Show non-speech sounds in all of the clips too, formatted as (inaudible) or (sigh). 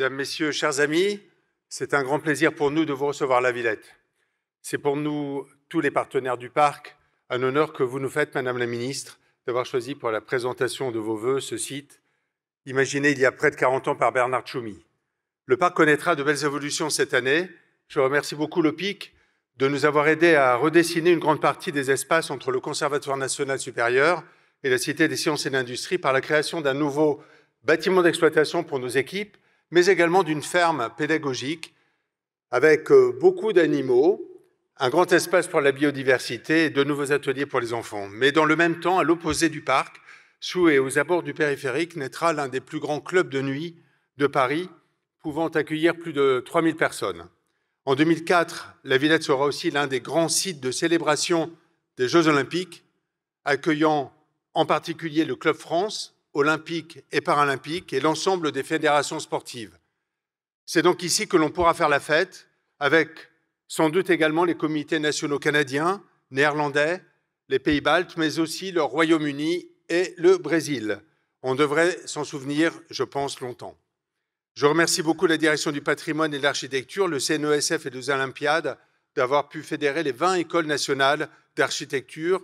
Mesdames, Messieurs, chers amis, c'est un grand plaisir pour nous de vous recevoir à la Villette. C'est pour nous, tous les partenaires du parc, un honneur que vous nous faites, Madame la Ministre, d'avoir choisi pour la présentation de vos voeux ce site, imaginé il y a près de 40 ans par Bernard Tchoumi. Le parc connaîtra de belles évolutions cette année. Je remercie beaucoup le PIC de nous avoir aidé à redessiner une grande partie des espaces entre le Conservatoire national supérieur et la Cité des sciences et de l'industrie par la création d'un nouveau bâtiment d'exploitation pour nos équipes mais également d'une ferme pédagogique avec euh, beaucoup d'animaux, un grand espace pour la biodiversité et de nouveaux ateliers pour les enfants. Mais dans le même temps, à l'opposé du parc, sous et aux abords du périphérique, naîtra l'un des plus grands clubs de nuit de Paris, pouvant accueillir plus de 3000 personnes. En 2004, la Villette sera aussi l'un des grands sites de célébration des Jeux olympiques, accueillant en particulier le Club France, olympiques et paralympiques et l'ensemble des fédérations sportives. C'est donc ici que l'on pourra faire la fête, avec sans doute également les comités nationaux canadiens, néerlandais, les Pays-Baltes, mais aussi le Royaume-Uni et le Brésil. On devrait s'en souvenir, je pense, longtemps. Je remercie beaucoup la direction du patrimoine et de l'architecture, le CNESF et les Olympiades d'avoir pu fédérer les 20 écoles nationales d'architecture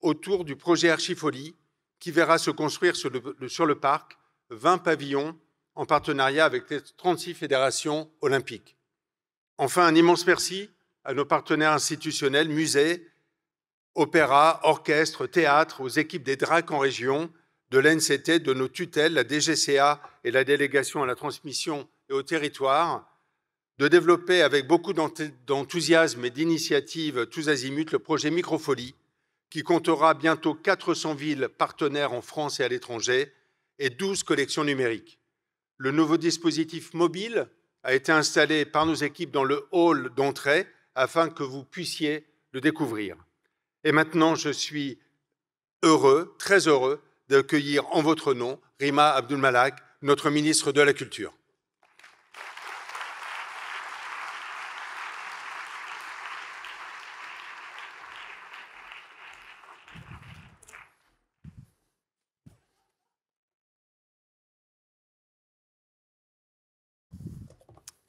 autour du projet Archifolie qui verra se construire sur le, parc 20 pavillons en partenariat avec les 36 fédérations olympiques. Enfin, un immense merci à nos partenaires institutionnels, musées, opéras, orchestres, théâtres, aux équipes des DRAC en région, de l'NCT, de nos tutelles, la DGCA et la délégation à la transmission et au territoire, de développer avec beaucoup d'enthousiasme et d'initiative tous azimuts le projet Microfolie, qui comptera bientôt 400 villes partenaires en France et à l'étranger et 12 collections numériques. Le nouveau dispositif mobile a été installé par nos équipes dans le hall d'entrée afin que vous puissiez le découvrir. Et maintenant, je suis heureux, très heureux, d'accueillir en votre nom Rima Abdulmalak, notre ministre de la Culture.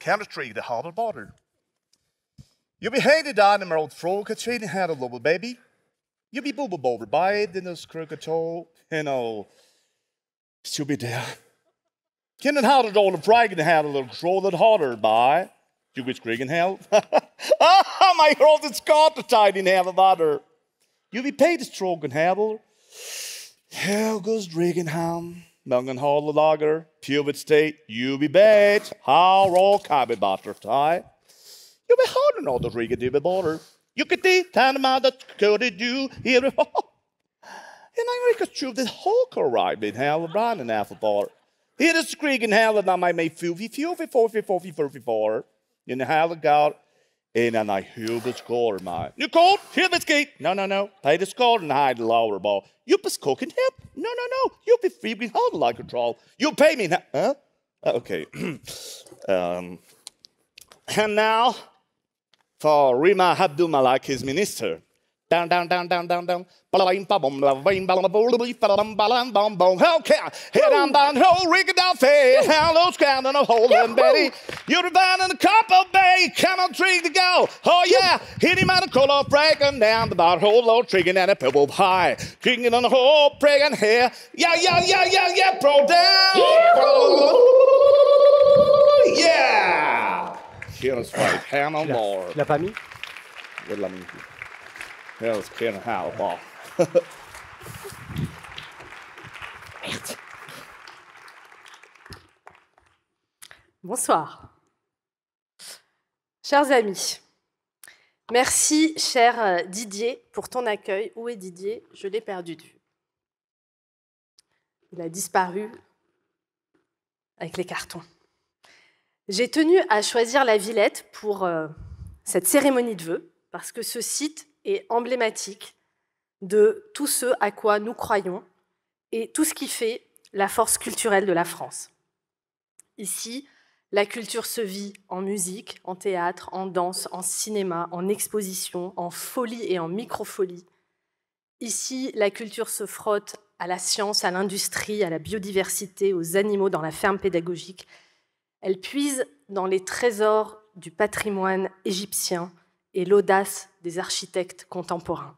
chemistry, the Harvard border. You'll be handed down in my old frog, Katrina had a little baby. You'll be booba booba by it in this crooked you know. she will be there. Ken and how to the frog and had a little troll that by. You wish Greg and hell. (laughs) Ah, my old Scott the tiny have a You'll be paid a stroke and have a hell goes Dragon Langenhalle Lager, Puvet State, UB Bet, Harald Kabelbattertei. Jag vill ha någon av de rika dubbelbarer. Jukati, Tanamada, Kudidu, Ere... En anglikas tjuv, det har korrekt blivit halvbrand en affärbart. Here is krigen hell and I may feel we feel we for we for we for we for. In the hell of God, in dan I hear the score maar. Nu cold, hielp het skate. No, no, no. Play the score and hide lower ball. You be cooking hip. No, no, no. You be free being hard like a troll. You pay me now. Huh? Uh, okay. (clears throat) um, and now for Rima Abdul Malak, his minister. Down, down, down, down, down, down. Okay. Head on down, whole Rick Dolphy. Hello's down in a hole and Betty. You're down in the cup of bay. Come on, trig to go. Oh, yeah. Hit him out of cold off break and down the bar hole low trigging and a pebble high. kicking on the whole break here. Yeah, yeah, yeah, yeah, yeah, bro down. Yeah. Here's right. Hannah Moore. La famille? la musique. Bonsoir. Chers amis, merci cher euh, Didier pour ton accueil. Où est Didier Je l'ai perdu de vue. Il a disparu avec les cartons. J'ai tenu à choisir la Villette pour euh, cette cérémonie de vœux parce que ce site et emblématique de tout ce à quoi nous croyons et tout ce qui fait la force culturelle de la France. Ici, la culture se vit en musique, en théâtre, en danse, en cinéma, en exposition, en folie et en microfolie. Ici, la culture se frotte à la science, à l'industrie, à la biodiversité, aux animaux dans la ferme pédagogique. Elle puise dans les trésors du patrimoine égyptien, et l'audace des architectes contemporains.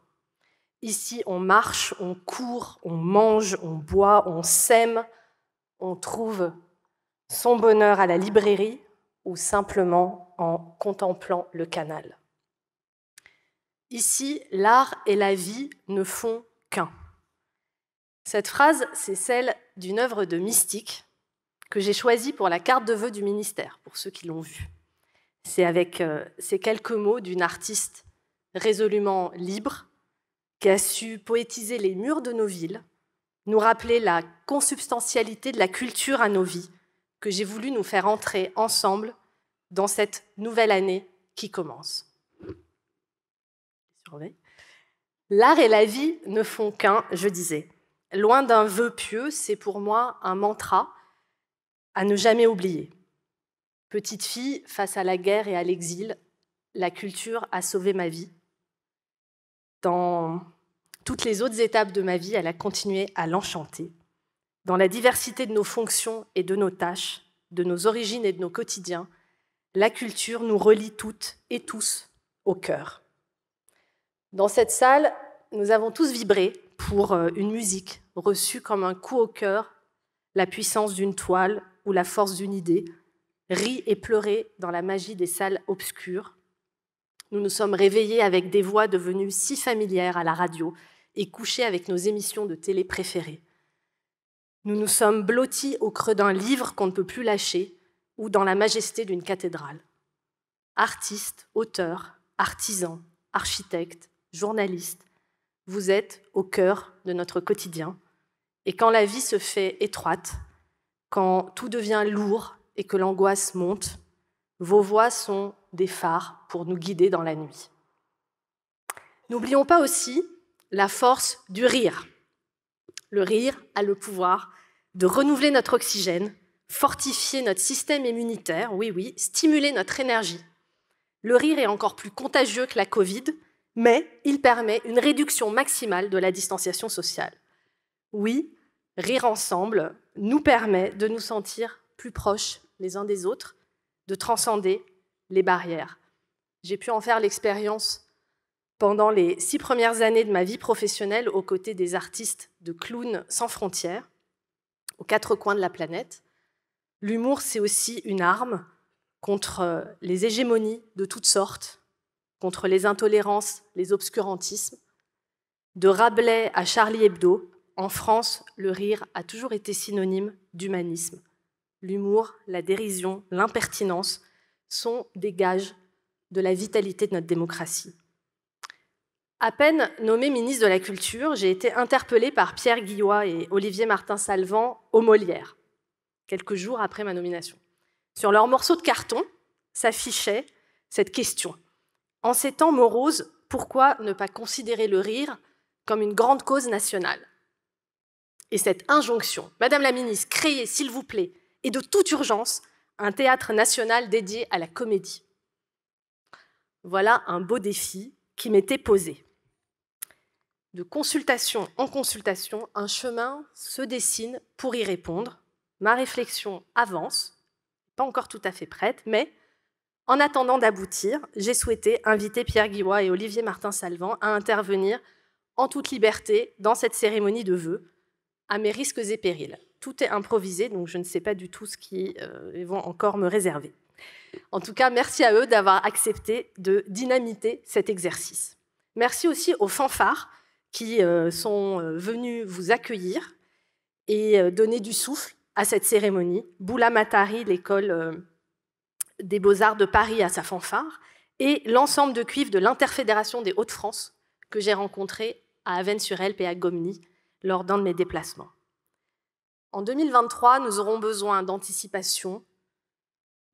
Ici, on marche, on court, on mange, on boit, on sème, on trouve son bonheur à la librairie ou simplement en contemplant le canal. Ici, l'art et la vie ne font qu'un. Cette phrase, c'est celle d'une œuvre de mystique que j'ai choisie pour la carte de vœux du ministère, pour ceux qui l'ont vue. C'est avec euh, ces quelques mots d'une artiste résolument libre qui a su poétiser les murs de nos villes, nous rappeler la consubstantialité de la culture à nos vies, que j'ai voulu nous faire entrer ensemble dans cette nouvelle année qui commence. L'art et la vie ne font qu'un, je disais. Loin d'un vœu pieux, c'est pour moi un mantra à ne jamais oublier. Petite fille, face à la guerre et à l'exil, la culture a sauvé ma vie. Dans toutes les autres étapes de ma vie, elle a continué à l'enchanter. Dans la diversité de nos fonctions et de nos tâches, de nos origines et de nos quotidiens, la culture nous relie toutes et tous au cœur. Dans cette salle, nous avons tous vibré pour euh, une musique reçue comme un coup au cœur, la puissance d'une toile ou la force d'une idée, rit et pleuré dans la magie des salles obscures. Nous nous sommes réveillés avec des voix devenues si familières à la radio et couchés avec nos émissions de télé préférées. Nous nous sommes blottis au creux d'un livre qu'on ne peut plus lâcher ou dans la majesté d'une cathédrale. Artistes, auteurs, artisans, architectes, journalistes, vous êtes au cœur de notre quotidien. Et quand la vie se fait étroite, quand tout devient lourd, et que l'angoisse monte, vos voix sont des phares pour nous guider dans la nuit. N'oublions pas aussi la force du rire. Le rire a le pouvoir de renouveler notre oxygène, fortifier notre système immunitaire, oui oui, stimuler notre énergie. Le rire est encore plus contagieux que la Covid, mais il permet une réduction maximale de la distanciation sociale. Oui, rire ensemble nous permet de nous sentir plus proches les uns des autres, de transcender les barrières. J'ai pu en faire l'expérience pendant les six premières années de ma vie professionnelle aux côtés des artistes de clowns sans frontières, aux quatre coins de la planète. L'humour, c'est aussi une arme contre euh, les hégémonies de toutes sortes, contre les intolérances, les obscurantismes. De Rabelais à Charlie Hebdo, en France, le rire a toujours été synonyme d'humanisme l'humour, la dérision, l'impertinence sont des gages de la vitalité de notre démocratie. À peine nommé ministre de la Culture, j'ai été interpellée par Pierre Guillois et Olivier Martin-Salvant au Molière, quelques jours après ma nomination. Sur leur morceau de carton s'affichait cette question. En ces temps moroses, pourquoi ne pas considérer le rire comme une grande cause nationale Et cette injonction, Madame la ministre, créez, s'il vous plaît, et de toute urgence un théâtre national dédié à la comédie. Voilà un beau défi qui m'était posé. De consultation en consultation, un chemin se dessine pour y répondre. Ma réflexion avance, pas encore tout à fait prête, mais en attendant d'aboutir, j'ai souhaité inviter Pierre Guillois et Olivier Martin-Salvant à intervenir en toute liberté dans cette cérémonie de vœux à mes risques et périls. Tout est improvisé, donc je ne sais pas du tout ce qu'ils euh, vont encore me réserver. En tout cas, merci à eux d'avoir accepté de dynamiter cet exercice. Merci aussi aux fanfares qui euh, sont euh, venus vous accueillir et donner du souffle à cette cérémonie. Boula Matari, l'école des beaux-arts de Paris, à sa fanfare, et l'ensemble de cuivres de l'Interfédération des Hauts-de-France que j'ai rencontré à Avennes-sur-Helpe et à Gomni lors d'un de mes déplacements. En 2023, nous aurons besoin d'anticipation,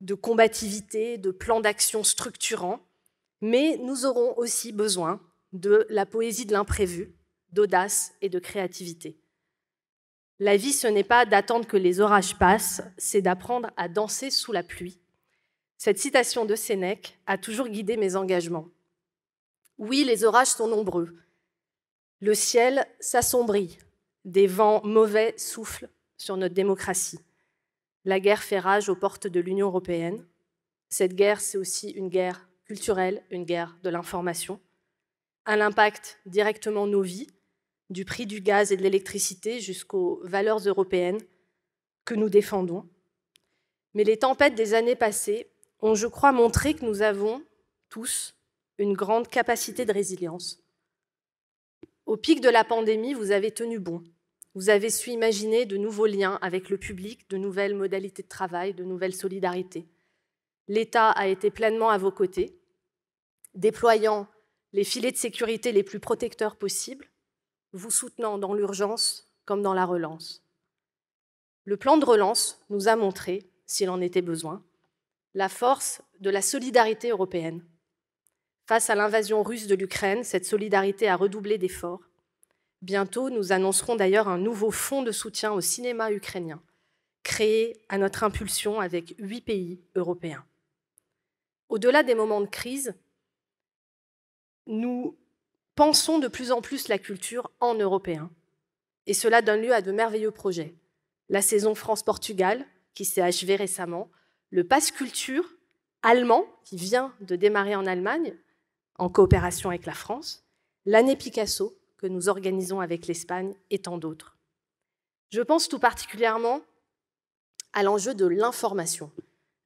de combativité, de plans d'action structurants, mais nous aurons aussi besoin de la poésie de l'imprévu, d'audace et de créativité. La vie, ce n'est pas d'attendre que les orages passent, c'est d'apprendre à danser sous la pluie. Cette citation de Sénèque a toujours guidé mes engagements. Oui, les orages sont nombreux, le ciel s'assombrit, des vents mauvais soufflent sur notre démocratie. La guerre fait rage aux portes de l'Union européenne. Cette guerre, c'est aussi une guerre culturelle, une guerre de l'information. Elle l'impact directement nos vies, du prix du gaz et de l'électricité jusqu'aux valeurs européennes que nous défendons. Mais les tempêtes des années passées ont, je crois, montré que nous avons tous une grande capacité de résilience au pic de la pandémie, vous avez tenu bon. Vous avez su imaginer de nouveaux liens avec le public, de nouvelles modalités de travail, de nouvelles solidarités. L'État a été pleinement à vos côtés, déployant les filets de sécurité les plus protecteurs possibles, vous soutenant dans l'urgence comme dans la relance. Le plan de relance nous a montré, s'il en était besoin, la force de la solidarité européenne Face à l'invasion russe de l'Ukraine, cette solidarité a redoublé d'efforts. Bientôt, nous annoncerons d'ailleurs un nouveau fonds de soutien au cinéma ukrainien, créé à notre impulsion avec huit pays européens. Au-delà des moments de crise, nous pensons de plus en plus la culture en européen. Et cela donne lieu à de merveilleux projets. La saison France-Portugal, qui s'est achevée récemment, le passe Culture allemand, qui vient de démarrer en Allemagne, en coopération avec la France, l'année Picasso que nous organisons avec l'Espagne et tant d'autres. Je pense tout particulièrement à l'enjeu de l'information,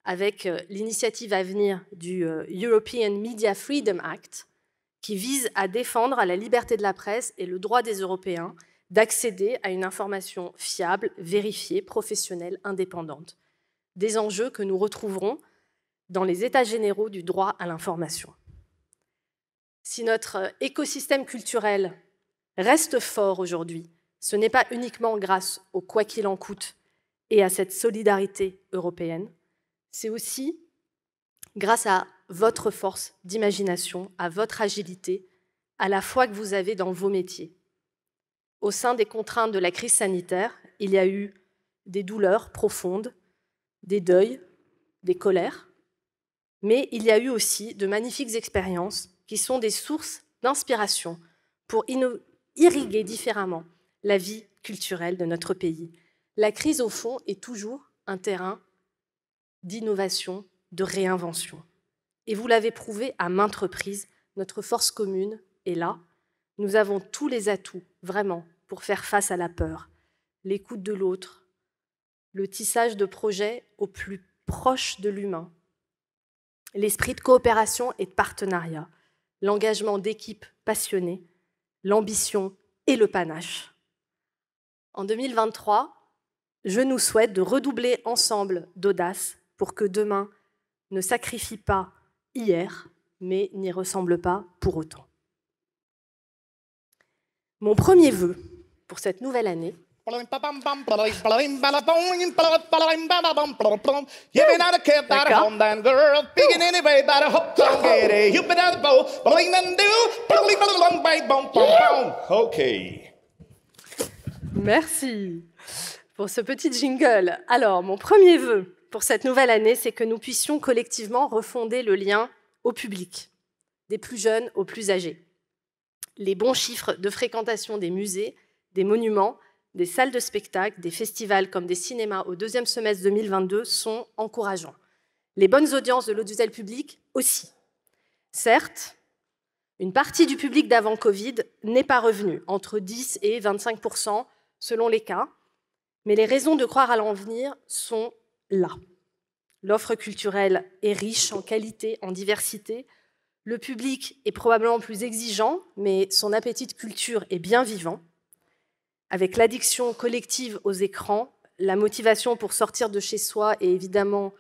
avec euh, l'initiative à venir du euh, European Media Freedom Act, qui vise à défendre la liberté de la presse et le droit des Européens d'accéder à une information fiable, vérifiée, professionnelle, indépendante. Des enjeux que nous retrouverons dans les États généraux du droit à l'information si notre euh, écosystème culturel reste fort aujourd'hui, ce n'est pas uniquement grâce au quoi qu'il en coûte et à cette solidarité européenne, c'est aussi grâce à votre force d'imagination, à votre agilité, à la foi que vous avez dans vos métiers. Au sein des contraintes de la crise sanitaire, il y a eu des douleurs profondes, des deuils, des colères, mais il y a eu aussi de magnifiques expériences qui sont des sources d'inspiration pour irriguer différemment la vie culturelle de notre pays. La crise, au fond, est toujours un terrain d'innovation, de réinvention. Et vous l'avez prouvé à maintes reprises, notre force commune est là. Nous avons tous les atouts, vraiment, pour faire face à la peur, l'écoute de l'autre, le tissage de projets au plus proche de l'humain, l'esprit de coopération et de partenariat l'engagement d'équipes passionnées, l'ambition et le panache. En 2023, je nous souhaite de redoubler ensemble d'audace pour que demain ne sacrifie pas hier, mais n'y ressemble pas pour autant. Mon premier vœu pour cette nouvelle année, Merci pour ce petit jingle. Alors, mon premier vœu pour cette nouvelle année, c'est que nous puissions collectivement refonder le lien au public, des plus jeunes aux plus âgés. Les bons chiffres de fréquentation des musées, des monuments, des salles de spectacle, des festivals comme des cinémas au deuxième semestre 2022 sont encourageants. Les bonnes audiences de l'audiovisuel public aussi. Certes, une partie du public d'avant Covid n'est pas revenue, entre 10 et 25 selon les cas, mais les raisons de croire à l'avenir sont là. L'offre culturelle est riche en qualité, en diversité. Le public est probablement plus exigeant, mais son appétit de culture est bien vivant avec l'addiction collective aux écrans, la motivation pour sortir de chez soi est évidemment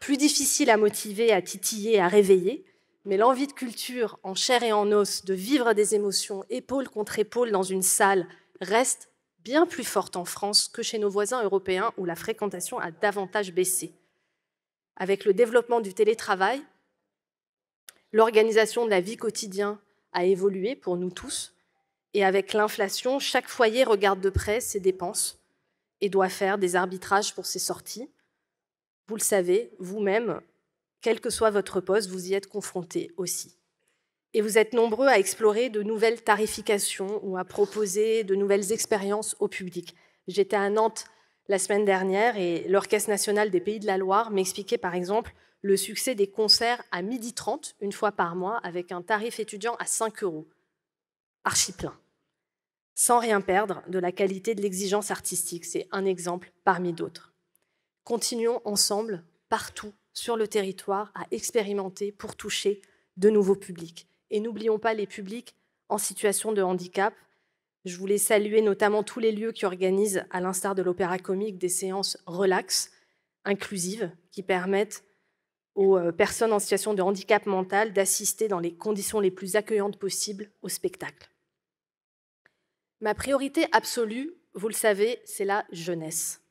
plus difficile à motiver, à titiller, à réveiller, mais l'envie de culture en chair et en os, de vivre des émotions épaule contre épaule dans une salle, reste bien plus forte en France que chez nos voisins européens où la fréquentation a davantage baissé. Avec le développement du télétravail, l'organisation de la vie quotidienne a évolué pour nous tous, et avec l'inflation, chaque foyer regarde de près ses dépenses et doit faire des arbitrages pour ses sorties. Vous le savez, vous-même, quel que soit votre poste, vous y êtes confronté aussi. Et vous êtes nombreux à explorer de nouvelles tarifications ou à proposer de nouvelles expériences au public. J'étais à Nantes la semaine dernière et l'Orchestre national des Pays de la Loire m'expliquait par exemple le succès des concerts à 12h30, une fois par mois, avec un tarif étudiant à 5 euros archi plein, sans rien perdre de la qualité de l'exigence artistique. C'est un exemple parmi d'autres. Continuons ensemble, partout, sur le territoire, à expérimenter pour toucher de nouveaux publics. Et n'oublions pas les publics en situation de handicap. Je voulais saluer notamment tous les lieux qui organisent, à l'instar de l'opéra comique, des séances relax, inclusives, qui permettent aux euh, personnes en situation de handicap mental d'assister dans les conditions les plus accueillantes possibles au spectacle. Ma priorité absolue, vous le savez, c'est la jeunesse.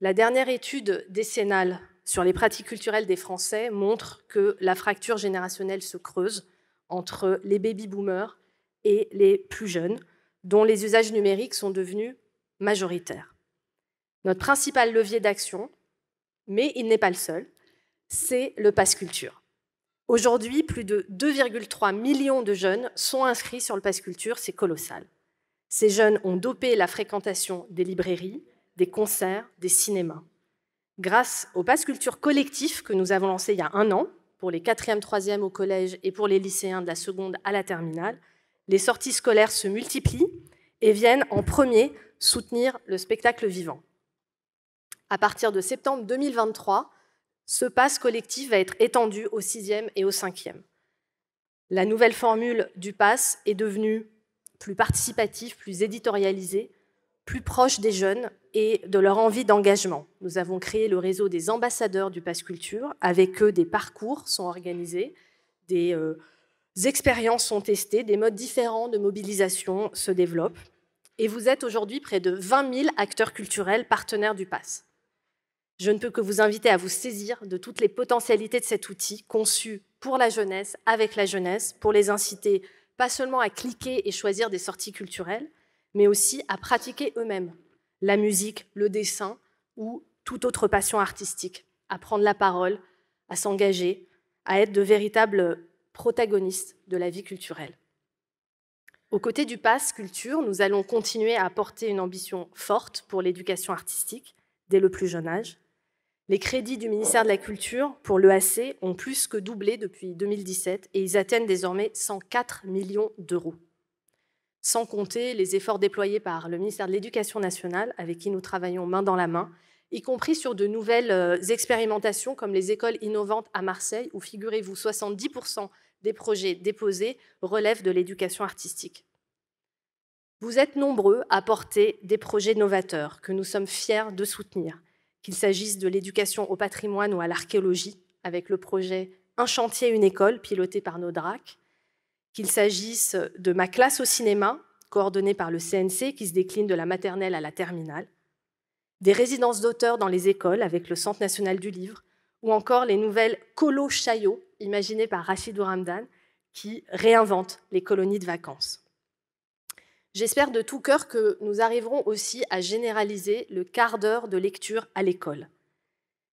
La dernière étude décennale sur les pratiques culturelles des Français montre que la fracture générationnelle se creuse entre les baby-boomers et les plus jeunes, dont les usages numériques sont devenus majoritaires. Notre principal levier d'action, mais il n'est pas le seul, c'est le Pass Culture. Aujourd'hui, plus de 2,3 millions de jeunes sont inscrits sur le Pass Culture, c'est colossal. Ces jeunes ont dopé la fréquentation des librairies, des concerts, des cinémas. Grâce au Pass Culture collectif que nous avons lancé il y a un an, pour les 4e, 3e au collège et pour les lycéens de la seconde à la terminale, les sorties scolaires se multiplient et viennent en premier soutenir le spectacle vivant. À partir de septembre 2023, ce pass collectif va être étendu au sixième et au cinquième. La nouvelle formule du pass est devenue plus participative, plus éditorialisée, plus proche des jeunes et de leur envie d'engagement. Nous avons créé le réseau des ambassadeurs du pass culture. Avec eux, des parcours sont organisés, des euh, expériences sont testées, des modes différents de mobilisation se développent. Et vous êtes aujourd'hui près de 20 000 acteurs culturels partenaires du pass. Je ne peux que vous inviter à vous saisir de toutes les potentialités de cet outil conçu pour la jeunesse, avec la jeunesse, pour les inciter pas seulement à cliquer et choisir des sorties culturelles, mais aussi à pratiquer eux-mêmes la musique, le dessin ou toute autre passion artistique, à prendre la parole, à s'engager, à être de véritables protagonistes de la vie culturelle. Aux côtés du Pass Culture, nous allons continuer à porter une ambition forte pour l'éducation artistique dès le plus jeune âge. Les crédits du ministère de la Culture pour l'EAC ont plus que doublé depuis 2017 et ils atteignent désormais 104 millions d'euros. Sans compter les efforts déployés par le ministère de l'Éducation nationale, avec qui nous travaillons main dans la main, y compris sur de nouvelles euh, expérimentations comme les écoles innovantes à Marseille, où, figurez-vous, 70% des projets déposés relèvent de l'éducation artistique. Vous êtes nombreux à porter des projets novateurs que nous sommes fiers de soutenir qu'il s'agisse de l'éducation au patrimoine ou à l'archéologie, avec le projet Un chantier, une école, piloté par Nodrac, qu'il s'agisse de ma classe au cinéma, coordonnée par le CNC, qui se décline de la maternelle à la terminale, des résidences d'auteurs dans les écoles avec le Centre national du livre, ou encore les nouvelles Colo Chaillot, imaginées par Rachid Ramdan, qui réinventent les colonies de vacances. J'espère de tout cœur que nous arriverons aussi à généraliser le quart d'heure de lecture à l'école.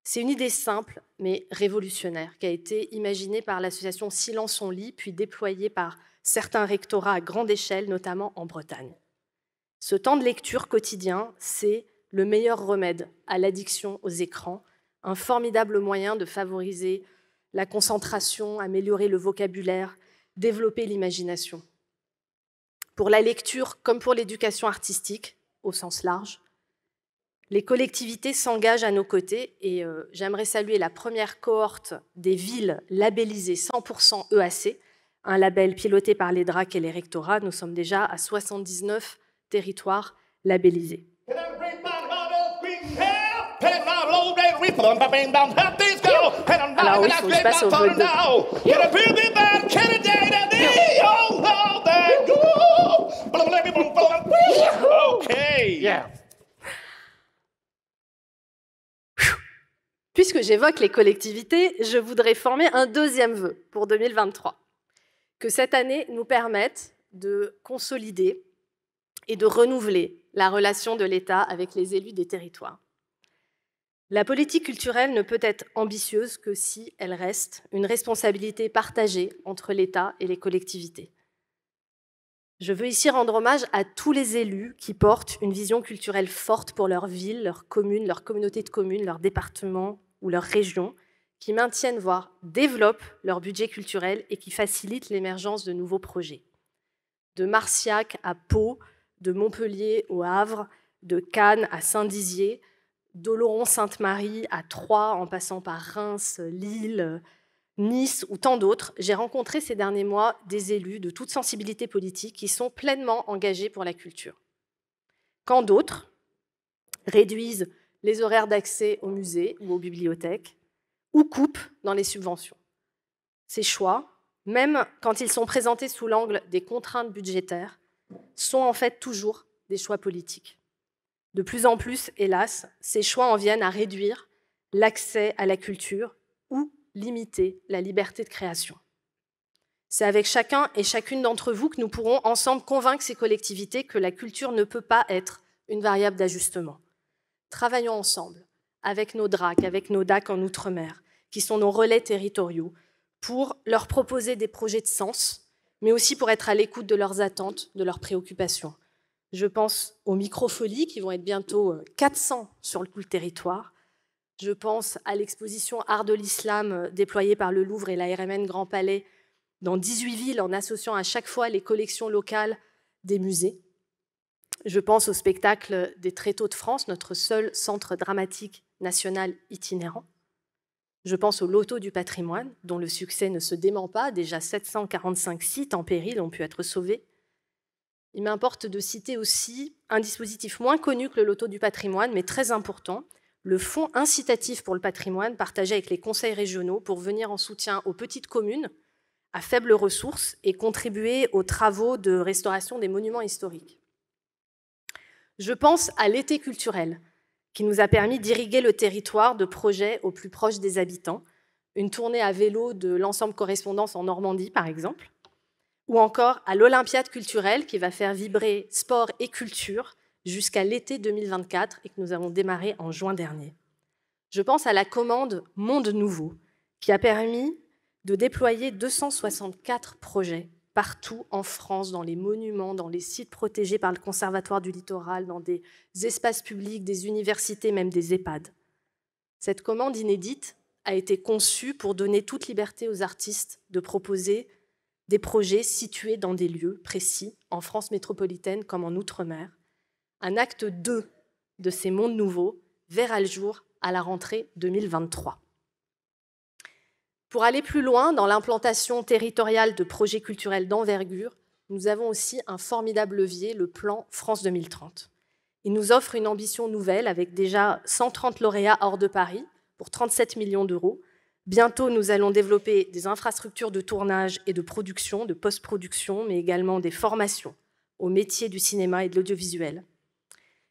C'est une idée simple mais révolutionnaire qui a été imaginée par l'association Silence on lit puis déployée par certains rectorats à grande échelle, notamment en Bretagne. Ce temps de lecture quotidien, c'est le meilleur remède à l'addiction aux écrans, un formidable moyen de favoriser la concentration, améliorer le vocabulaire, développer l'imagination pour la lecture comme pour l'éducation artistique, au sens large. Les collectivités s'engagent à nos côtés et euh, j'aimerais saluer la première cohorte des villes labellisées 100% EAC, un label piloté par les DRAC et les rectorats. Nous sommes déjà à 79 territoires labellisés. Puisque j'évoque les collectivités, je voudrais former un deuxième vœu pour 2023. Que cette année nous permette de consolider et de renouveler la relation de l'État avec les élus des territoires. La politique culturelle ne peut être ambitieuse que si elle reste une responsabilité partagée entre l'État et les collectivités. Je veux ici rendre hommage à tous les élus qui portent une vision culturelle forte pour leur ville, leur commune, leur communauté de communes, leur département ou leur région, qui maintiennent, voire développent leur budget culturel et qui facilitent l'émergence de nouveaux projets. De Marciac à Pau, de Montpellier au Havre, de Cannes à Saint-Dizier, d'Oloron-Sainte-Marie à Troyes, en passant par Reims, Lille, Nice ou tant d'autres, j'ai rencontré ces derniers mois des élus de toute sensibilité politique qui sont pleinement engagés pour la culture. Quand d'autres réduisent les horaires d'accès aux musées ou aux bibliothèques ou coupent dans les subventions. Ces choix, même quand ils sont présentés sous l'angle des contraintes budgétaires, sont en fait toujours des choix politiques. De plus en plus, hélas, ces choix en viennent à réduire l'accès à la culture ou limiter la liberté de création. C'est avec chacun et chacune d'entre vous que nous pourrons ensemble convaincre ces collectivités que la culture ne peut pas être une variable d'ajustement. Travaillons ensemble avec nos DRAC, avec nos DAC en Outre-mer, qui sont nos relais territoriaux, pour leur proposer des projets de sens, mais aussi pour être à l'écoute de leurs attentes, de leurs préoccupations. Je pense aux microfolies qui vont être bientôt 400 euh, sur le territoire, je pense à l'exposition Art de l'Islam euh, déployée par le Louvre et la RMN Grand Palais dans 18 villes en associant à chaque fois les collections locales des musées. Je pense au spectacle des Tréteaux de France, notre seul centre dramatique national itinérant. Je pense au loto du patrimoine, dont le succès ne se dément pas. Déjà 745 sites en péril ont pu être sauvés. Il m'importe de citer aussi un dispositif moins connu que le loto du patrimoine, mais très important, le fonds incitatif pour le patrimoine partagé avec les conseils régionaux pour venir en soutien aux petites communes à faibles ressources et contribuer aux travaux de restauration des monuments historiques. Je pense à l'été culturel, qui nous a permis d'irriguer le territoire de projets au plus proche des habitants, une tournée à vélo de l'ensemble correspondance en Normandie, par exemple, ou encore à l'Olympiade culturelle, qui va faire vibrer sport et culture jusqu'à l'été 2024 et que nous avons démarré en juin dernier. Je pense à la commande Monde Nouveau, qui a permis de déployer 264 projets partout en France, dans les monuments, dans les sites protégés par le Conservatoire du littoral, dans des espaces publics, des universités, même des EHPAD. Cette commande inédite a été conçue pour donner toute liberté aux artistes de proposer des projets situés dans des lieux précis, en France métropolitaine comme en Outre-mer, un acte 2 de ces mondes nouveaux verra le jour à la rentrée 2023. Pour aller plus loin dans l'implantation territoriale de projets culturels d'envergure, nous avons aussi un formidable levier, le plan France 2030. Il nous offre une ambition nouvelle avec déjà 130 lauréats hors de Paris pour 37 millions d'euros. Bientôt, nous allons développer des infrastructures de tournage et de production, de post-production, mais également des formations aux métiers du cinéma et de l'audiovisuel,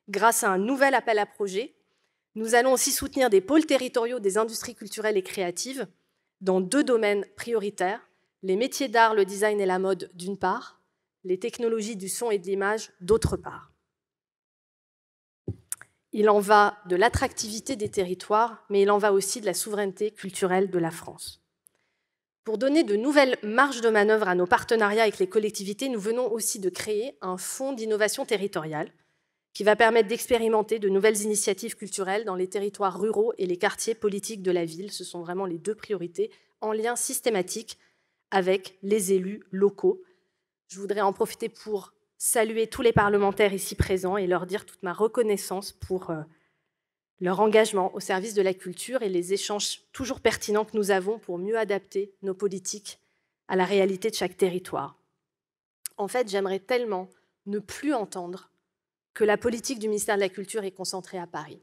grâce à un nouvel appel à projets. Nous allons aussi soutenir des pôles territoriaux des industries culturelles et créatives dans deux domaines prioritaires, les métiers d'art, le design et la mode d'une part, les technologies du son et de l'image d'autre part. Il en va de l'attractivité des territoires, mais il en va aussi de la souveraineté culturelle de la France. Pour donner de nouvelles marges de manœuvre à nos partenariats avec les collectivités, nous venons aussi de créer un fonds d'innovation territoriale qui va permettre d'expérimenter de nouvelles initiatives culturelles dans les territoires ruraux et les quartiers politiques de la ville. Ce sont vraiment les deux priorités en lien systématique avec les élus locaux. Je voudrais en profiter pour saluer tous les parlementaires ici présents et leur dire toute ma reconnaissance pour euh, leur engagement au service de la culture et les échanges toujours pertinents que nous avons pour mieux adapter nos politiques à la réalité de chaque territoire. En fait, j'aimerais tellement ne plus entendre que la politique du ministère de la Culture est concentrée à Paris.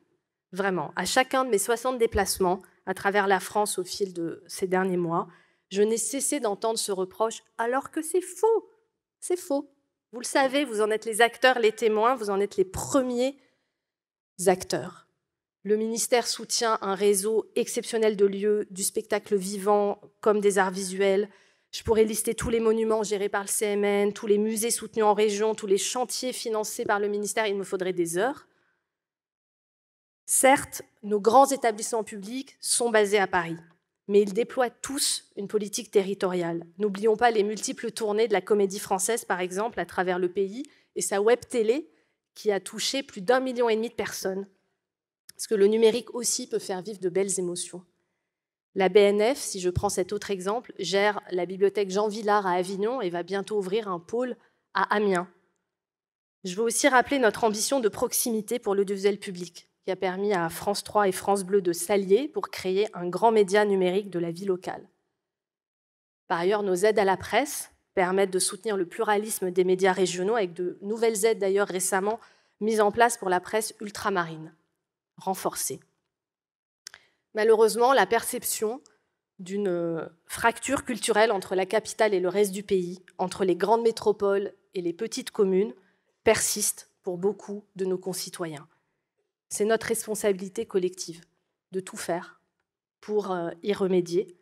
Vraiment, à chacun de mes 60 déplacements à travers la France au fil de ces derniers mois, je n'ai cessé d'entendre ce reproche alors que c'est faux. C'est faux. Vous le savez, vous en êtes les acteurs, les témoins, vous en êtes les premiers acteurs. Le ministère soutient un réseau exceptionnel de lieux, du spectacle vivant comme des arts visuels, je pourrais lister tous les monuments gérés par le CMN, tous les musées soutenus en région, tous les chantiers financés par le ministère, il me faudrait des heures. Certes, nos grands établissements publics sont basés à Paris, mais ils déploient tous une politique territoriale. N'oublions pas les multiples tournées de la comédie française, par exemple, à travers le pays, et sa web télé qui a touché plus d'un million et demi de personnes. Parce que le numérique aussi peut faire vivre de belles émotions. La BNF, si je prends cet autre exemple, gère la bibliothèque Jean Villard à Avignon et va bientôt ouvrir un pôle à Amiens. Je veux aussi rappeler notre ambition de proximité pour le l'audiovisuel public, qui a permis à France 3 et France Bleu de s'allier pour créer un grand média numérique de la vie locale. Par ailleurs, nos aides à la presse permettent de soutenir le pluralisme des médias régionaux avec de nouvelles aides d'ailleurs récemment mises en place pour la presse ultramarine, renforcées malheureusement, la perception d'une euh, fracture culturelle entre la capitale et le reste du pays, entre les grandes métropoles et les petites communes, persiste pour beaucoup de nos concitoyens. C'est notre responsabilité collective de tout faire pour euh, y remédier,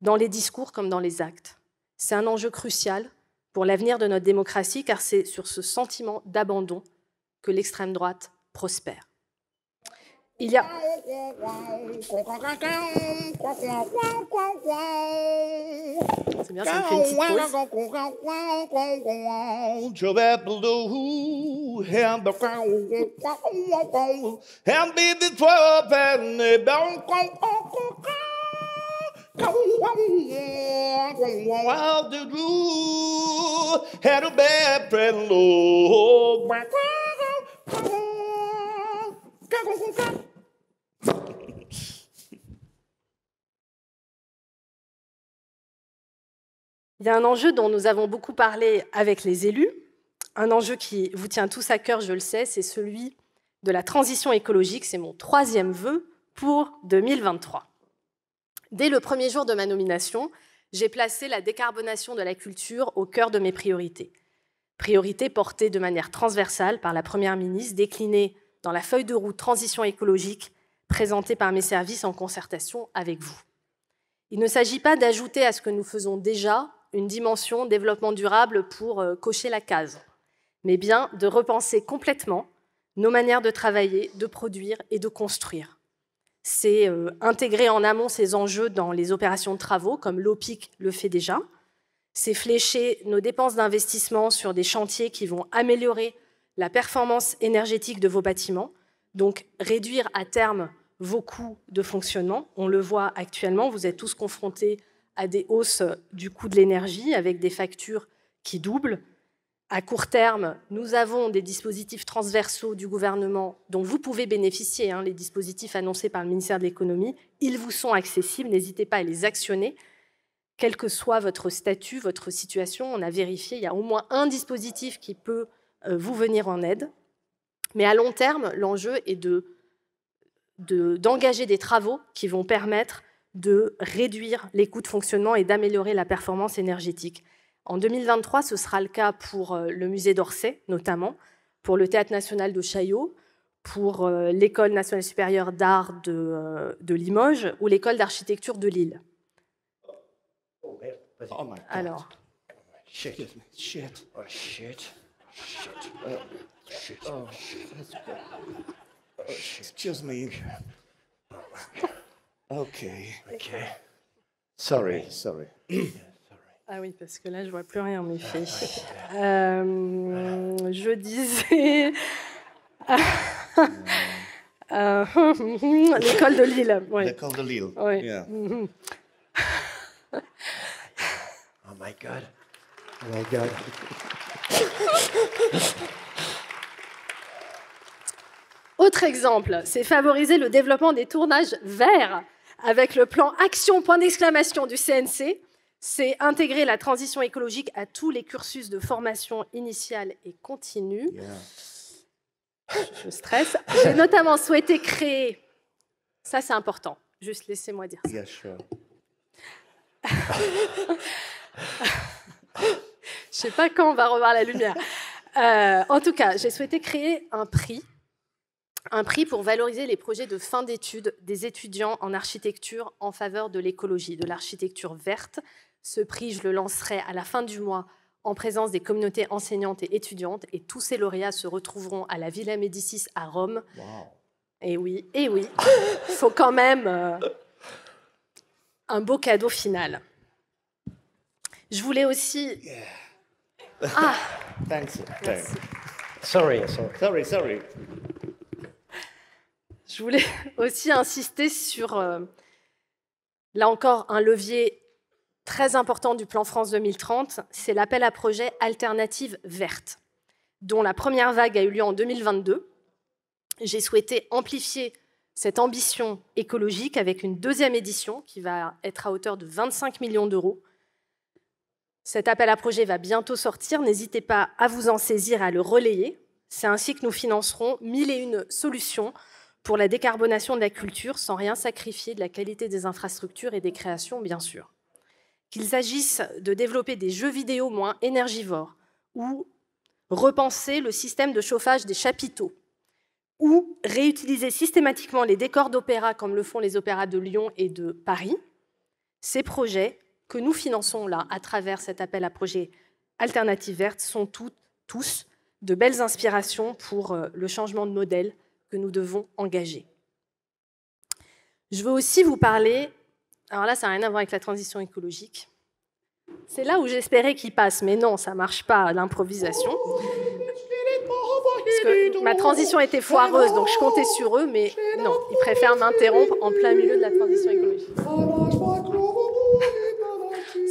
dans les discours comme dans les actes. C'est un enjeu crucial pour l'avenir de notre démocratie, car c'est sur ce sentiment d'abandon que l'extrême droite prospère. Il y a. C'est bien, ça me fait une petite pause. Il y a un enjeu dont nous avons beaucoup parlé avec les élus, un enjeu qui vous tient tous à cœur, je le sais, c'est celui de la transition écologique. C'est mon troisième vœu pour 2023. Dès le premier jour de ma nomination, j'ai placé la décarbonation de la culture au cœur de mes priorités. Priorité portée de manière transversale par la Première ministre, déclinée dans la feuille de route Transition écologique présentée par mes services en concertation avec vous. Il ne s'agit pas d'ajouter à ce que nous faisons déjà une dimension développement durable pour euh, cocher la case, mais bien de repenser complètement nos manières de travailler, de produire et de construire. C'est euh, intégrer en amont ces enjeux dans les opérations de travaux, comme l'OPIC le fait déjà. C'est flécher nos dépenses d'investissement sur des chantiers qui vont améliorer la performance énergétique de vos bâtiments, donc réduire à terme vos coûts de fonctionnement. On le voit actuellement, vous êtes tous confrontés à des hausses du coût de l'énergie avec des factures qui doublent. À court terme, nous avons des dispositifs transversaux du gouvernement dont vous pouvez bénéficier, hein, les dispositifs annoncés par le ministère de l'Économie. Ils vous sont accessibles, n'hésitez pas à les actionner. Quel que soit votre statut, votre situation, on a vérifié, il y a au moins un dispositif qui peut euh, vous venir en aide. Mais à long terme, l'enjeu est de d'engager des travaux qui vont permettre de réduire les coûts de fonctionnement et d'améliorer la performance énergétique. En 2023, ce sera le cas pour euh, le musée d'Orsay, notamment, pour le Théâtre national de Chaillot, pour euh, l'École nationale supérieure d'art euh, de, Limoges ou l'École d'architecture de Lille. Alors. Ok, ok. Sorry, (clears throat) sorry. Ah oui, parce que là, je vois plus rien, mes filles. Ah, euh, je disais. L'école de Lille. L'école de Lille. Ouais. Mhm. oh my God. Oh my God. Autre exemple, c'est favoriser le développement des tournages verts avec le plan Action, point d'exclamation du CNC, c'est intégrer la transition écologique à tous les cursus de formation initiale et continue. Je stresse. J'ai notamment souhaité créer, ça c'est important, juste laissez-moi dire ça. (laughs) Je sais pas quand on va revoir la lumière. Euh, en tout cas, j'ai souhaité créer un prix un prix pour valoriser les projets de fin d'études des étudiants en architecture en faveur de l'écologie, de l'architecture verte. Ce prix, je le lancerai à la fin du mois en présence des communautés enseignantes et étudiantes et tous ces lauréats se retrouveront à la Villa Médicis à Rome. Et oui, et oui, il faut quand même euh, un beau cadeau final. Je voulais aussi... Ah. Merci. (laughs) Sorry, sorry. Sorry, sorry. Je voulais (laughs) aussi insister sur, euh, là encore, un levier très important du plan France 2030, c'est l'appel à projets Alternative Verte, dont la première vague a eu lieu en 2022. J'ai souhaité amplifier cette ambition écologique avec une deuxième édition qui va être à hauteur de 25 millions d'euros. Cet appel à projet va bientôt sortir, n'hésitez pas à vous en saisir et à le relayer. C'est ainsi que nous financerons mille et une solutions pour la décarbonation de la culture sans rien sacrifier de la qualité des infrastructures et des créations, bien sûr. Qu'il s'agisse de développer des jeux vidéo moins énergivores ou repenser le système de chauffage des chapiteaux ou réutiliser systématiquement les décors d'opéra comme le font les opéras de Lyon et de Paris, ces projets que nous finançons là à travers cet appel à projets alternatives vertes sont tous de belles inspirations pour euh, le changement de modèle que nous devons engager. Je veux aussi vous parler, alors là ça n'a rien à voir avec la transition écologique, c'est là où j'espérais qu'il passe, mais non, ça marche pas, l'improvisation. ma transition était foireuse, donc je comptais sur eux, mais non, ils préfèrent m'interrompre en plein milieu de la transition écologique.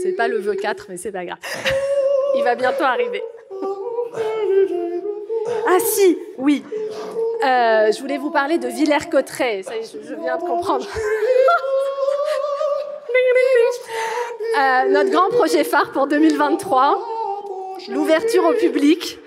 C'est pas le vœu 4, mais c'est pas grave. Il va bientôt arriver. Ah si, oui, euh, je voulais vous parler de Villers-Cotterêts. je, viens de comprendre. (laughs) Euh, notre grand projet phare pour 2023, l'ouverture au public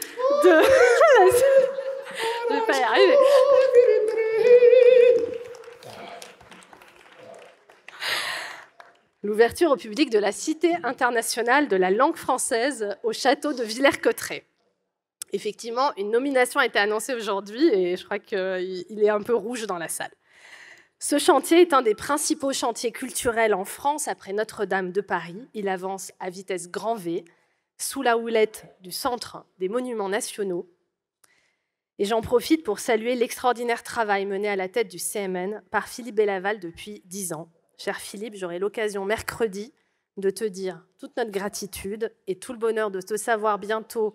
de. (laughs) L'ouverture au public de la Cité internationale de la langue française au château de Villers-Cotterêts. Effectivement, une nomination a été annoncée aujourd'hui et je crois qu'il est un peu rouge dans la salle. Ce chantier est un des principaux chantiers culturels en France après Notre-Dame de Paris. Il avance à vitesse grand V sous la houlette du Centre des Monuments Nationaux. Et j'en profite pour saluer l'extraordinaire travail mené à la tête du CMN par Philippe Bellaval depuis dix ans. Cher Philippe, j'aurai l'occasion mercredi de te dire toute notre gratitude et tout le bonheur de te savoir bientôt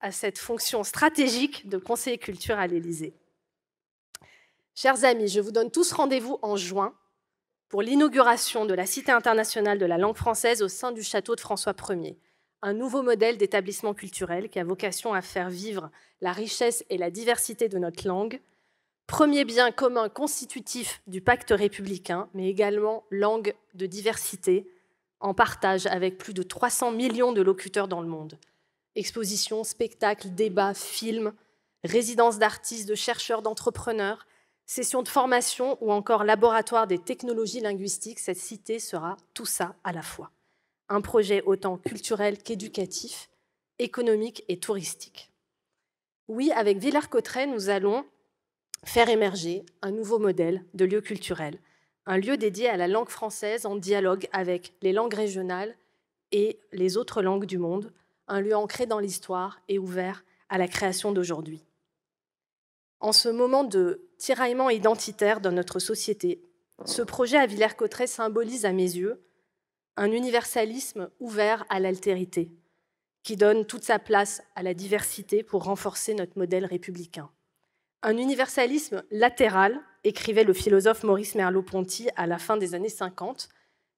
à cette fonction stratégique de conseiller culturel à l'Élysée. Chers amis, je vous donne tous rendez-vous en juin pour l'inauguration de la Cité internationale de la langue française au sein du château de François Ier, un nouveau modèle d'établissement culturel qui a vocation à faire vivre la richesse et la diversité de notre langue, premier bien commun constitutif du pacte républicain, mais également langue de diversité, en partage avec plus de 300 millions de locuteurs dans le monde. Expositions, spectacles, débats, films, résidences d'artistes, de chercheurs, d'entrepreneurs, sessions de formation ou encore laboratoire des technologies linguistiques, cette cité sera tout ça à la fois. Un projet autant culturel qu'éducatif, économique et touristique. Oui, avec Villers-Cotterêts, nous allons faire émerger un nouveau modèle de lieu culturel, un lieu dédié à la langue française en dialogue avec les langues régionales et les autres langues du monde, un lieu ancré dans l'histoire et ouvert à la création d'aujourd'hui. En ce moment de tiraillement identitaire dans notre société, ce projet à Villers-Cotterêts symbolise à mes yeux un universalisme ouvert à l'altérité, qui donne toute sa place à la diversité pour renforcer notre modèle républicain. Un universalisme latéral, écrivait le philosophe Maurice Merleau-Ponty à la fin des années 50,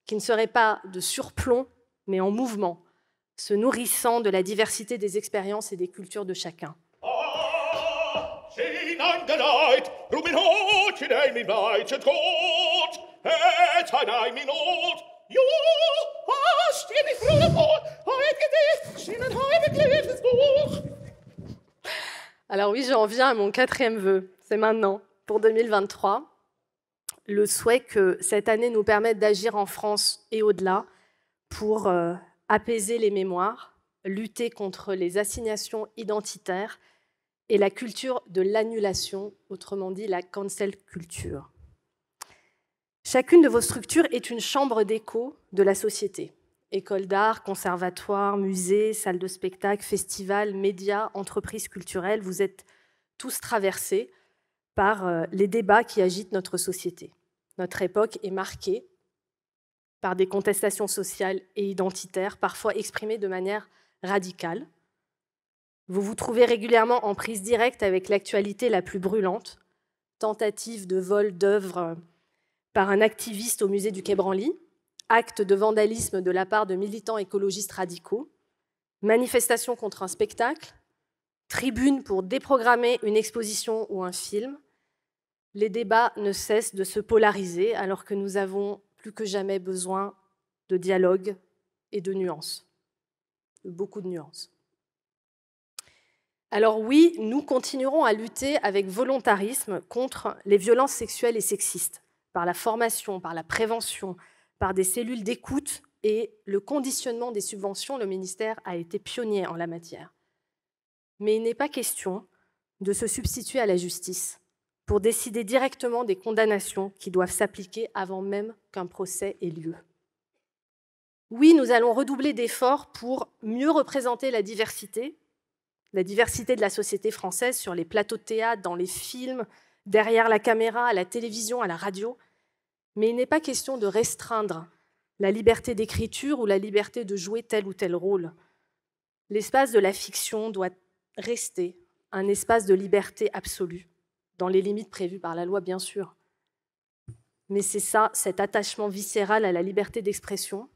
qui ne serait pas de surplomb, mais en mouvement, se nourrissant de la diversité des expériences et des cultures de chacun. Alors oui, j'en viens à mon quatrième vœu. C'est maintenant, pour 2023. Le souhait que cette année nous permette d'agir en France et au-delà pour euh, apaiser les mémoires, lutter contre les assignations identitaires et la culture de l'annulation, autrement dit la cancel culture. Chacune de vos structures est une chambre d'écho de la société. École d'art, conservatoire, musée, salle de spectacle, festival, médias, entreprises culturelles, vous êtes tous traversés par euh, les débats qui agitent notre société. Notre époque est marquée par des contestations sociales et identitaires, parfois exprimées de manière radicale. Vous vous trouvez régulièrement en prise directe avec l'actualité la plus brûlante, tentative de vol d'œuvres par un activiste au musée du Quai Branly, acte de vandalisme de la part de militants écologistes radicaux, manifestation contre un spectacle, tribune pour déprogrammer une exposition ou un film, les débats ne cessent de se polariser alors que nous avons plus que jamais besoin de dialogue et de nuances, de beaucoup de nuances. Alors oui, nous continuerons à lutter avec volontarisme contre les violences sexuelles et sexistes, par la formation, par la prévention, par des cellules d'écoute et le conditionnement des subventions. Le ministère a été pionnier en la matière. Mais il n'est pas question de se substituer à la justice pour décider directement des condamnations qui doivent s'appliquer avant même qu'un procès ait lieu. Oui, nous allons redoubler d'efforts pour mieux représenter la diversité, la diversité de la société française sur les plateaux de théâtre, dans les films, derrière la caméra, à la télévision, à la radio. Mais il n'est pas question de restreindre la liberté d'écriture ou la liberté de jouer tel ou tel rôle. L'espace de la fiction doit rester un espace de liberté absolue dans les limites prévues par la loi, bien sûr. Mais c'est ça, cet attachement viscéral à la liberté d'expression,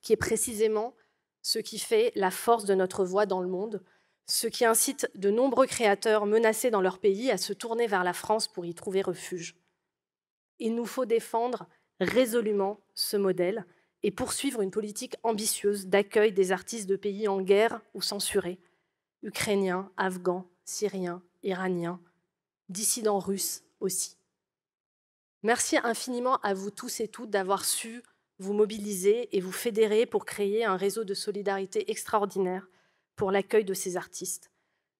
qui est précisément ce qui fait la force de notre voix dans le monde, ce qui incite de nombreux créateurs menacés dans leur pays à se tourner vers la France pour y trouver refuge. Il nous faut défendre résolument ce modèle et poursuivre une politique ambitieuse d'accueil des artistes de pays en guerre ou censurés, ukrainiens, afghans, syriens, iraniens, dissidents russes aussi. Merci infiniment à vous tous et toutes d'avoir su vous mobiliser et vous fédérer pour créer un réseau de solidarité extraordinaire pour l'accueil de ces artistes.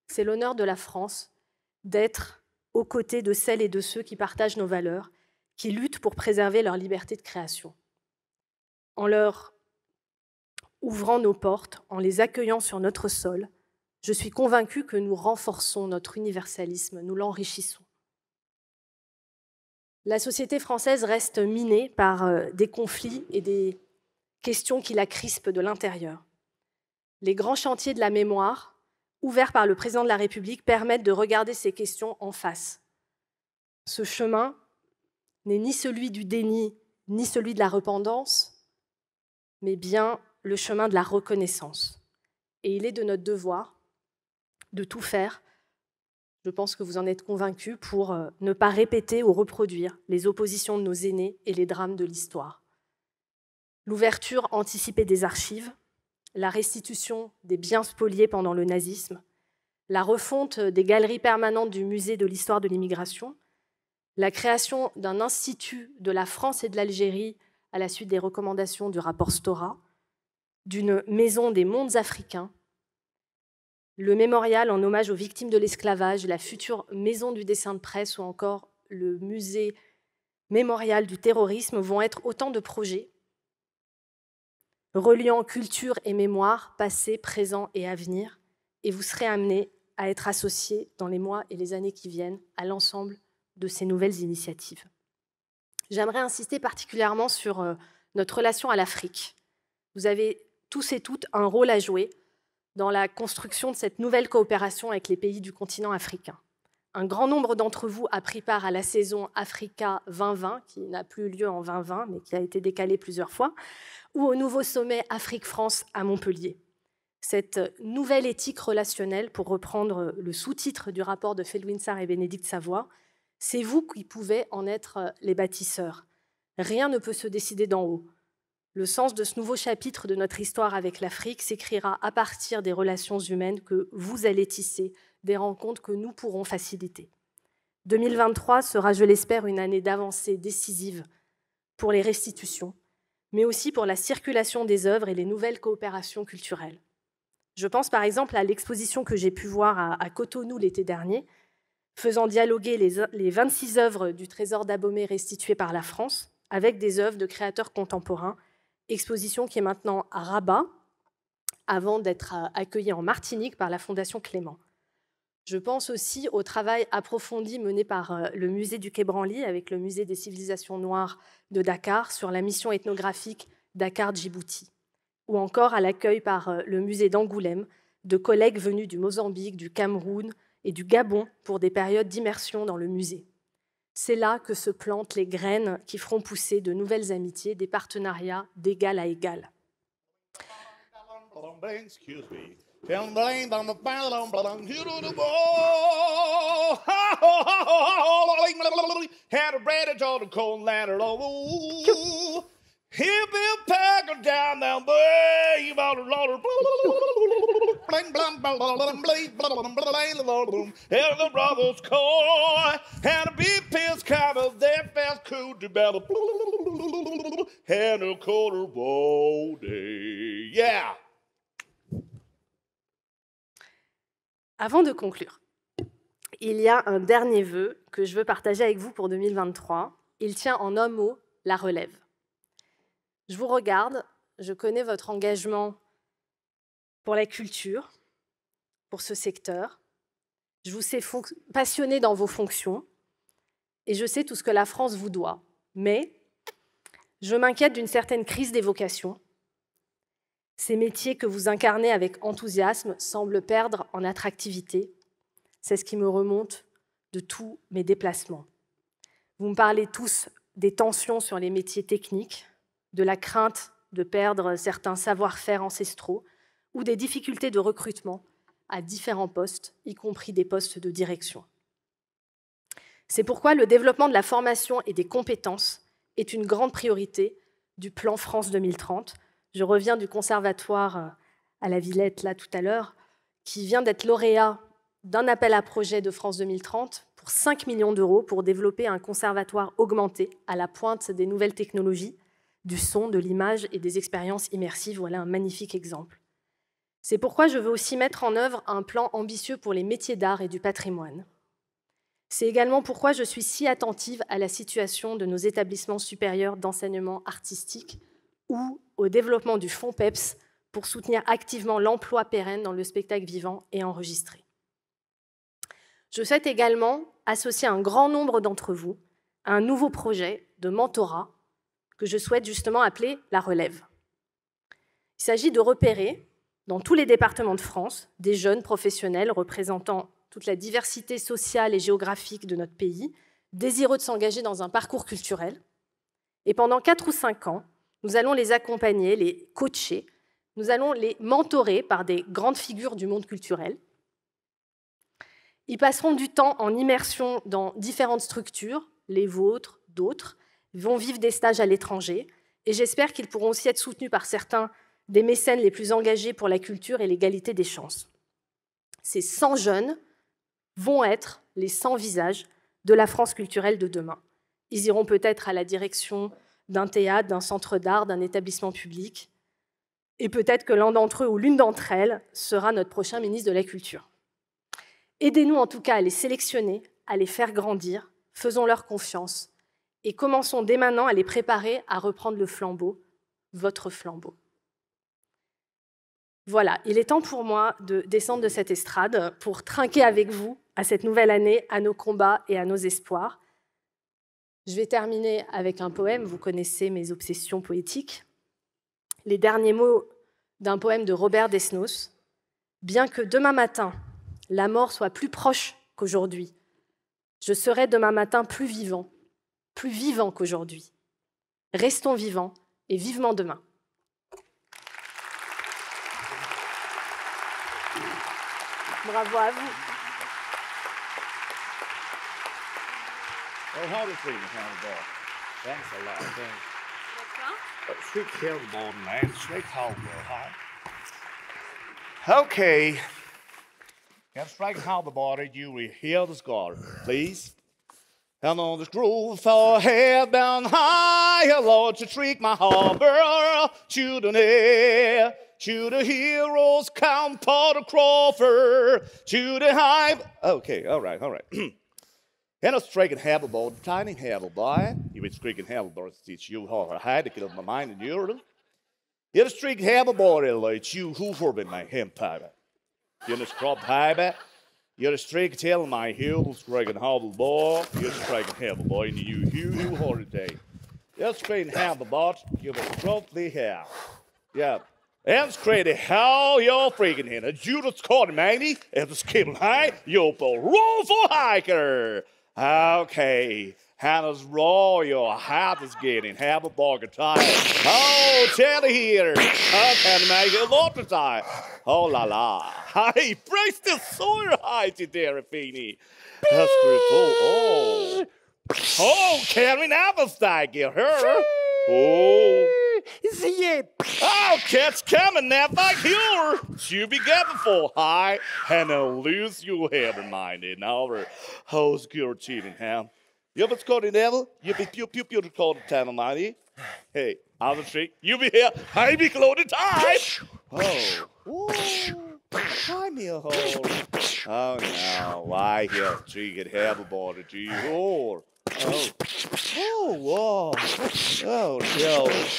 C'est l'honneur de la France d'être aux côtés de celles et de ceux qui partagent nos valeurs, qui luttent pour préserver leur liberté de création. En leur ouvrant nos portes, en les accueillant sur notre sol, je suis convaincue que nous renforçons notre universalisme, nous l'enrichissons. La société française reste minée par euh, des conflits et des questions qui la crispent de l'intérieur. Les grands chantiers de la mémoire, ouverts par le président de la République, permettent de regarder ces questions en face. Ce chemin n'est ni celui du déni, ni celui de la repentance, mais bien le chemin de la reconnaissance. Et il est de notre devoir de tout faire, je pense que vous en êtes convaincus, pour euh, ne pas répéter ou reproduire les oppositions de nos aînés et les drames de l'histoire. L'ouverture anticipée des archives, la restitution des biens spoliés pendant le nazisme, la refonte des galeries permanentes du musée de l'histoire de l'immigration, la création d'un institut de la France et de l'Algérie à la suite des recommandations du rapport Stora, d'une maison des mondes africains le mémorial en hommage aux victimes de l'esclavage, la future maison du dessin de presse ou encore le musée mémorial du terrorisme vont être autant de projets reliant culture et mémoire, passé, présent et avenir, et vous serez amené à être associés dans les mois et les années qui viennent à l'ensemble de ces nouvelles initiatives. J'aimerais insister particulièrement sur euh, notre relation à l'Afrique. Vous avez tous et toutes un rôle à jouer dans la construction de cette nouvelle coopération avec les pays du continent africain. Un grand nombre d'entre vous a pris part à la saison Africa 2020, qui n'a plus lieu en 2020, mais qui a été décalée plusieurs fois, ou au nouveau sommet Afrique-France à Montpellier. Cette nouvelle éthique relationnelle, pour reprendre le sous-titre du rapport de Sarr et Bénédicte Savoie, c'est vous qui pouvez en être les bâtisseurs. Rien ne peut se décider d'en haut. Le sens de ce nouveau chapitre de notre histoire avec l'Afrique s'écrira à partir des relations humaines que vous allez tisser, des rencontres que nous pourrons faciliter. 2023 sera, je l'espère, une année d'avancée décisive pour les restitutions, mais aussi pour la circulation des œuvres et les nouvelles coopérations culturelles. Je pense par exemple à l'exposition que j'ai pu voir à, Cotonou l'été dernier, faisant dialoguer les, les 26 œuvres du trésor d'Abomey restituées par la France avec des œuvres de créateurs contemporains exposition qui est maintenant à Rabat, avant d'être euh, accueillie en Martinique par la Fondation Clément. Je pense aussi au travail approfondi mené par euh, le musée du Quai avec le musée des civilisations noires de Dakar sur la mission ethnographique Dakar-Djibouti, ou encore à l'accueil par euh, le musée d'Angoulême de collègues venus du Mozambique, du Cameroun et du Gabon pour des périodes d'immersion dans le musée. C'est là que se plantent les graines qui feront pousser de nouvelles amitiés, des partenariats d'égal à égal. Avant de conclure, il y a un dernier vœu que je veux partager avec vous pour 2023. Il tient en un mot la relève. Je vous regarde, je connais votre engagement pour la culture, pour ce secteur. Je vous sais passionné dans vos fonctions et je sais tout ce que la France vous doit. Mais je m'inquiète d'une certaine crise des vocations. Ces métiers que vous incarnez avec enthousiasme semblent perdre en attractivité. C'est ce qui me remonte de tous mes déplacements. Vous me parlez tous des tensions sur les métiers techniques, de la crainte de perdre certains savoir-faire ancestraux, ou des difficultés de recrutement à différents postes, y compris des postes de direction. C'est pourquoi le développement de la formation et des compétences est une grande priorité du plan France 2030. Je reviens du conservatoire euh, à la Villette, là, tout à l'heure, qui vient d'être lauréat d'un appel à projet de France 2030 pour 5 millions d'euros pour développer un conservatoire augmenté à la pointe des nouvelles technologies, du son, de l'image et des expériences immersives. Voilà un magnifique exemple. C'est pourquoi je veux aussi mettre en œuvre un plan ambitieux pour les métiers d'art et du patrimoine. C'est également pourquoi je suis si attentive à la situation de nos établissements supérieurs d'enseignement artistique ou au développement du fonds PEPS pour soutenir activement l'emploi pérenne dans le spectacle vivant et enregistré. Je souhaite également associer un grand nombre d'entre vous à un nouveau projet de mentorat que je souhaite justement appeler la relève. Il s'agit de repérer dans tous les départements de France, des jeunes professionnels représentant toute la diversité sociale et géographique de notre pays, désireux de s'engager dans un parcours culturel. Et pendant 4 ou 5 ans, nous allons les accompagner, les coacher, nous allons les mentorer par des grandes figures du monde culturel. Ils passeront du temps en immersion dans différentes structures, les vôtres, d'autres, vont vivre des stages à l'étranger, et j'espère qu'ils pourront aussi être soutenus par certains des mécènes les plus engagés pour la culture et l'égalité des chances. Ces 100 jeunes vont être les 100 visages de la France culturelle de demain. Ils iront peut-être à la direction d'un théâtre, d'un centre d'art, d'un établissement public, et peut-être que l'un d'entre eux ou l'une d'entre elles sera notre prochain ministre de la Culture. Aidez-nous en tout cas à les sélectionner, à les faire grandir, faisons-leur confiance, et commençons dès maintenant à les préparer à reprendre le flambeau, votre flambeau. Voilà, il est temps pour moi de descendre de cette estrade pour trinquer avec vous à cette nouvelle année, à nos combats et à nos espoirs. Je vais terminer avec un poème, vous connaissez mes obsessions poétiques. Les derniers mots d'un poème de Robert Desnos. Bien que demain matin, la mort soit plus proche qu'aujourd'hui, je serai demain matin plus vivant, plus vivant qu'aujourd'hui. Restons vivants et vivement demain. Bravo à vous. Well, how does the handle ball? Thanks a lot. Thanks. Sweet kill ball tonight. Sweet handball, huh? Okay. Can strike the that you will hear the score, please. And on this groove fell head down high, Lord, to trick my harbor to the near to the heroes, Count Porter Crawford, to the hype. Okay, all right, all right. And a stricken Havelball, tiny Havelboy, you would stricken to teach you how to hide to kill my mind and your You're a stricken Havelball, like you who for my empire. You're a scrub hyper. You're a stricken tell my heel, stricken Havelball, you're a stricken Havelboy, and you who holiday. You're a stricken Havelball, you're a the hair. Yeah. That's crazy how you're freaking here. Judith's called Maggie and the skip high, you're a rueful hiker. Okay. Hannah's raw? your heart is getting? Have a bargain time. Oh, Chelly here. I can make a lot of time. Oh la la. Hi, brace the soil to there, Feeney. That's pretty Oh, Oh. Oh, Karen Applestock, get her. Oh. is he? Oh, cat's coming now. Thank you. You be careful. I and I'll lose your head mind in our house girl cheating ham. You have got in ever? You be pew pew pew to call the time of eh? Hey, I'm a street. You be here. I be clothed time. Oh. Ooh. Find me a hole. Oh no, why here? She get have a body to your Oh. oh, whoa. Oh,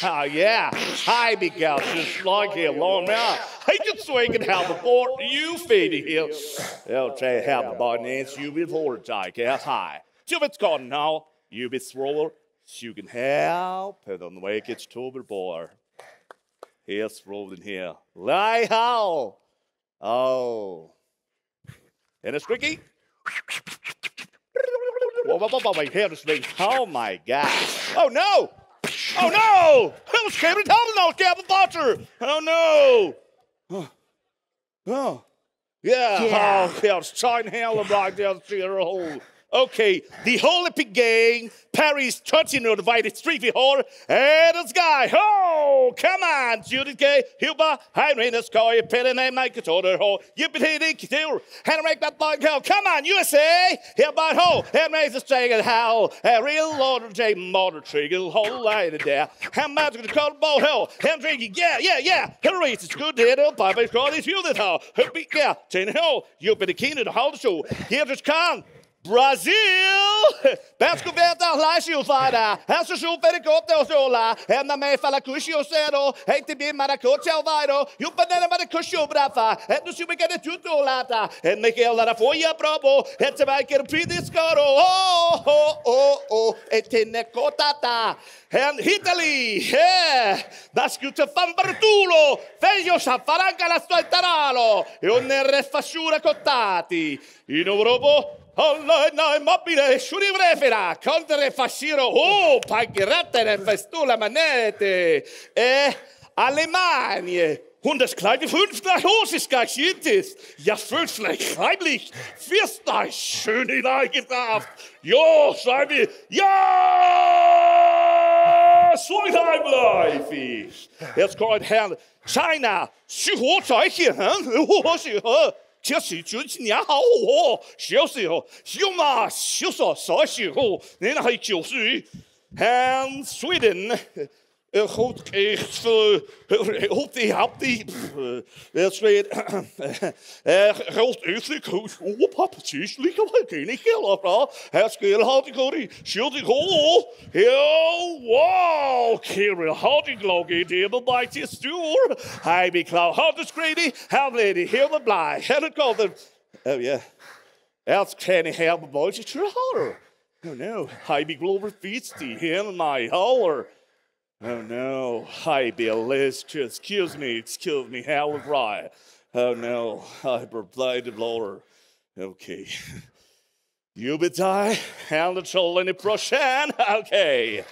no. yeah. Hi, big gal. Just like here, long mouth. Hey, just so I can a board. You feed here. I'll try to have a boy and you will hold tight. Hi. So it's gone now. You be stroller. You can help. And on the way, it's Tober Boar. Here's rolling here. Lie how? Oh. And it's tricky helps me. Oh my God. Oh no! Oh no! That was Captain Tylenol, Captain Foster! Oh no! Oh. oh. Yeah. yeah. Oh, yeah, trying to hell about that, see her hole. Okay, the Olympic game, Paris 13 och det var det streak vi har. guy, Oh, Come on! Judith Gay, Hubba, Heinrines Kaj, Pelle Michael Toder, ho! make that Henrik Batbanko, come on USA! Hubba, ho! Henrik Stregel, how? Real Lord J. Motor Trigger, whole line of there. Hem going to the cold ball, ho! Hem drinking, yeah, yeah, yeah! Hillary, it's good, dear, no, Pipe, it's called, it's you that, ho! Hubba, yeah, Tane, ho! Jupiter Keen, the whole show. Here just come! Brazil! Där skulle veta lashufada, här så sjupa det gott och såla. Hemma med falla kushi och sero, hej till bim mara kocha och vairo. Jumpa nere mara kushi och brafa, ett nu sjupa det tutto och lata. En mycket lara foja probo, ett se verkar scoro, Oh, oh, oh, oh, oh. e ett cotata, e in Italy, eh, da scuccia fan bartulo, feglio sa faranca la sua taralo, e un nerre fasciura cottati. In Europa, nein, Allai mobile shuri vrefera, contare fashiro, oh, pagiratere festula manete, eh, Alemanie. Und das kleine Fünflein, los ist gleich hintes. Ja, Fünflein, heimlich, Vierstlein, schön Eigenschaft. Jo, schreibe, ja, so heimläufig. Jetzt kommt Herr China, sie holt euch hier, hä? 这是就是年好，小时候小嘛小说小时候，你那还就是很水灵呢。God kreeg op eh, (laughs) die hap die. Dat zweet. God is de koos hap. Het is lekker. Geen ik heel op. Het is heel hard. Ik hoor die. Schild ik hoor. wow. Kerel hard. Ik log in. Helemaal bij je stuur. Hij be Hard is greedy. Hamlet. Helemaal blij. En het komt er- Oh ja. Het kan ik helemaal bij stuur. Oh no. Hij be glover feest. Die helemaal holler. Oh no, list. excuse me, excuse me, how right. Oh no, I replied the blower. Okay. you die and the troll the proshan? Okay.